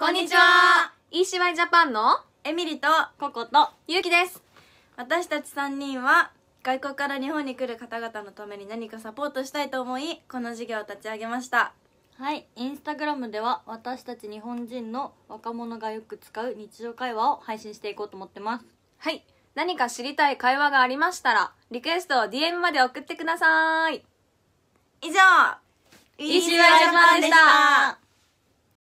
こんにちは !ECY ジャパンのエミリとココとゆうきです私たち3人は外国から日本に来る方々のために何かサポートしたいと思いこの事業を立ち上げましたはいインスタグラムでは私たち日本人の若者がよく使う日常会話を配信していこうと思ってますはい何か知りたい会話がありましたらリクエストを DM まで送ってください以上 ECY ジャパンでした